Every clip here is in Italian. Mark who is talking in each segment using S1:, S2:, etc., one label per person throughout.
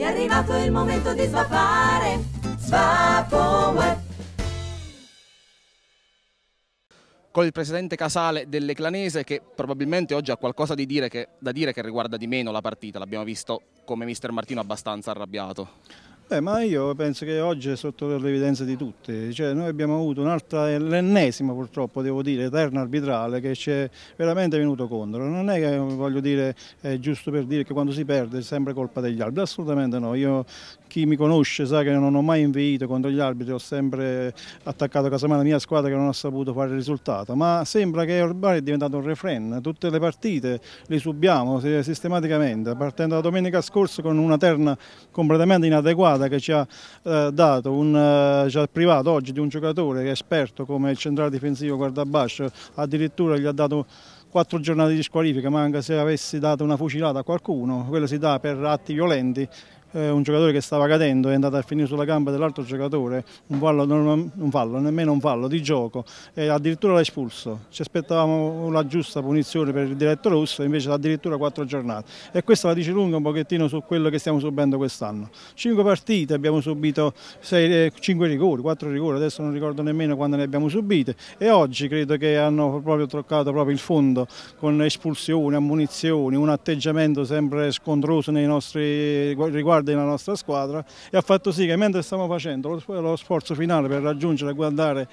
S1: È arrivato il momento di svapare. Svapoweb. Con il presidente Casale dell'Eclanese che probabilmente oggi ha qualcosa di dire che, da dire che riguarda di meno la partita, l'abbiamo visto come mister Martino abbastanza arrabbiato. Beh, ma io penso che oggi è sotto l'evidenza di tutti, cioè, noi abbiamo avuto un'altra, l'ennesima purtroppo devo dire, eterna arbitrale che ci è veramente venuto contro, non è che voglio dire, è giusto per dire che quando si perde è sempre colpa degli arbitri, assolutamente no, io, chi mi conosce sa che non ho mai inveito contro gli arbitri, ho sempre attaccato a casa mia la mia squadra che non ha saputo fare il risultato, ma sembra che ormai è diventato un refren, tutte le partite le subiamo eh, sistematicamente, partendo da domenica scorsa con una terna completamente inadeguata, giornata che ci ha eh, dato, un, eh, ci ha privato oggi di un giocatore che è esperto come il centrale difensivo guardabascio, addirittura gli ha dato quattro giornate di squalifica, ma anche se avessi dato una fucilata a qualcuno, quello si dà per atti violenti, eh, un giocatore che stava cadendo è andato a finire sulla gamba dell'altro giocatore, un fallo, un fallo, nemmeno un fallo di gioco, e addirittura l'ha espulso. Ci aspettavamo la giusta punizione per il diretto rosso, invece addirittura quattro giornate. E questa la dice lunga un pochettino su quello che stiamo subendo quest'anno. Cinque partite, abbiamo subito sei, eh, cinque rigori, quattro rigori, adesso non ricordo nemmeno quando ne abbiamo subite e oggi credo che hanno proprio toccato proprio il fondo con espulsioni, ammunizioni, un atteggiamento sempre scontroso nei nostri riguardi riguarda la nostra squadra e ha fatto sì che mentre stiamo facendo lo, lo sforzo finale per raggiungere e guardare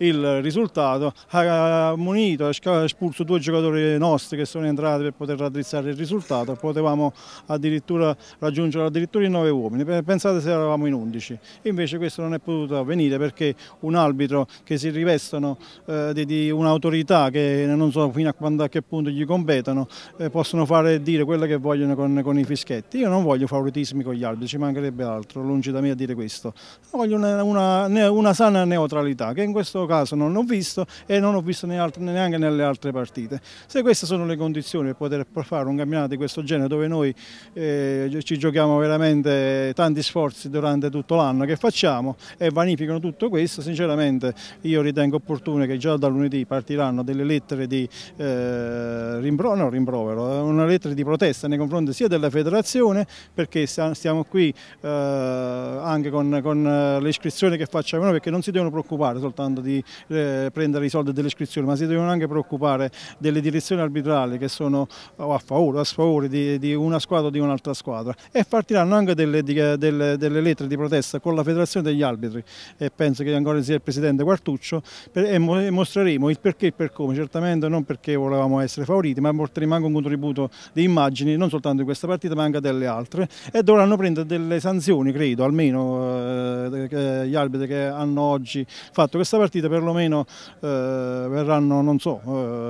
S1: il risultato, ha munito, ha espulso due giocatori nostri che sono entrati per poter raddrizzare il risultato, potevamo addirittura raggiungere addirittura i nove uomini, pensate se eravamo in undici, invece questo non è potuto avvenire perché un arbitro che si rivestono eh, di, di un'autorità che non so fino a, quando, a che punto gli competono, eh, possono fare dire quello che vogliono con, con, i fischietti, io non voglio favoritismi con gli arbitri, ci mancherebbe altro, lungi da me a dire questo, voglio una, una, una sana neutralità che in questo caso caso non l'ho visto e non ho visto neanche nelle altre partite. Se queste sono le condizioni per poter fare un campionato di questo genere dove noi eh, ci giochiamo veramente tanti sforzi durante tutto l'anno che facciamo e vanificano tutto questo, sinceramente io ritengo opportuno che già da lunedì partiranno delle lettere di eh, rimpro no, rimprovero, eh, una lettera di protesta nei confronti sia della federazione perché stiamo qui eh, anche con, con eh, le iscrizioni che facciamo noi perché non si devono preoccupare soltanto di eh, prendere i soldi delle iscrizioni, ma si devono anche preoccupare delle direzioni arbitrali che sono a favore o a sfavore di, di, una squadra o di un'altra squadra e partiranno anche delle, di, delle, delle, lettere di protesta con la federazione degli arbitri e penso che ancora sia il presidente Quartuccio per, e, mo, e, mostreremo il perché e per come, certamente non perché volevamo essere favoriti ma porteremo anche un contributo di immagini non soltanto di questa partita ma anche delle altre e dovranno prendere delle sanzioni credo almeno eh, gli arbitri che hanno oggi fatto questa partita partite perlomeno eh, verranno, non so,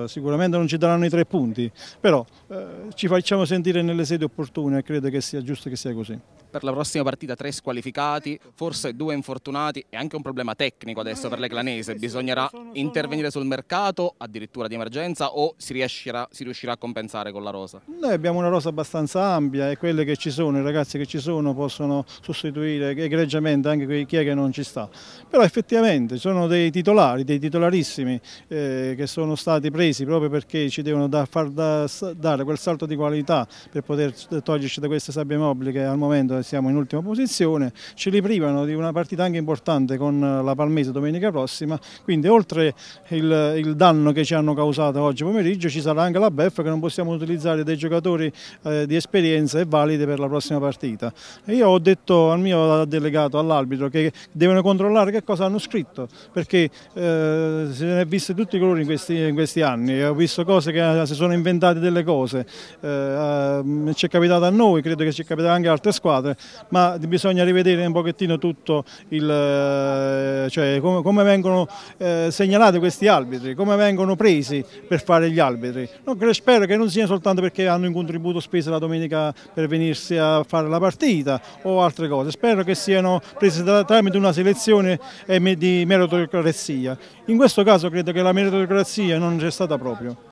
S1: eh, sicuramente non ci daranno i tre punti, però eh, ci facciamo sentire nelle sedi opportune e credo che sia giusto che sia così per la prossima partita tre squalificati, forse due infortunati e anche un problema tecnico adesso per l'Eclanese. Bisognerà intervenire sul mercato, addirittura di emergenza, o si riuscirà, si riuscirà a compensare con la rosa? Noi abbiamo una rosa abbastanza ampia e quelle che ci sono, i ragazzi che ci sono possono sostituire egregiamente anche chi è che non ci sta. Però effettivamente sono dei titolari, dei titolarissimi eh, che sono stati presi proprio perché ci devono da, far da, dare quel salto di qualità per poter toglierci da queste sabbie mobili che al momento siamo in ultima posizione, ci riprivano di una partita anche importante con la Palmese domenica prossima, quindi oltre il, il danno che ci hanno causato oggi pomeriggio ci sarà anche la beffa che non possiamo utilizzare dei giocatori eh, di esperienza e valide per la prossima partita. E io ho detto al mio delegato, all'arbitro, che devono controllare che cosa hanno scritto, perché eh, se ne è viste tutti i colori in questi, in questi anni, ho visto cose che eh, si sono inventate delle cose, eh, ehm, ci è capitato a noi, credo che ci è capitato anche a altre squadre, Qatar, eh, ma bisogna rivedere un pochettino tutto il, eh, cioè, come, come, vengono eh, segnalati questi arbitri, come vengono presi per fare gli arbitri. No, spero che non sia soltanto perché hanno un contributo speso la domenica per venirsi a fare la partita o altre cose, spero che siano presi da, tramite una selezione eh, di meritocrazia. In questo caso credo che la meritocrazia non c'è stata proprio.